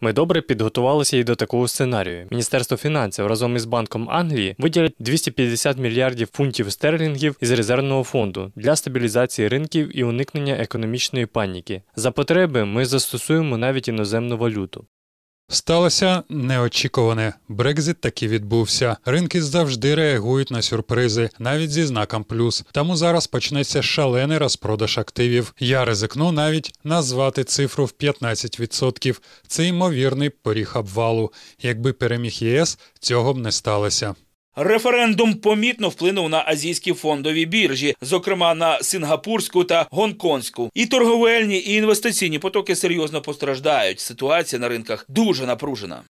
Ми добре підготувалися і до такого сценарію. Міністерство фінансів разом із Банком Англії виділять 250 мільярдів фунтів стерлінгів із резервного фонду для стабілізації ринків і уникнення економічної паніки. За потреби ми застосуємо навіть іноземну валюту. Сталося неочікуване. Брекзит таки відбувся. Ринки завжди реагують на сюрпризи, навіть зі знаком плюс. Тому зараз почнеться шалений розпродаж активів. Я ризикну навіть назвати цифру в 15%. Це ймовірний поріг обвалу. Якби переміг ЄС, цього б не сталося. Референдум помітно вплинув на азійські фондові біржі, зокрема на Сингапурську та Гонконгську. І торговельні, і інвестиційні потоки серйозно постраждають. Ситуація на ринках дуже напружена.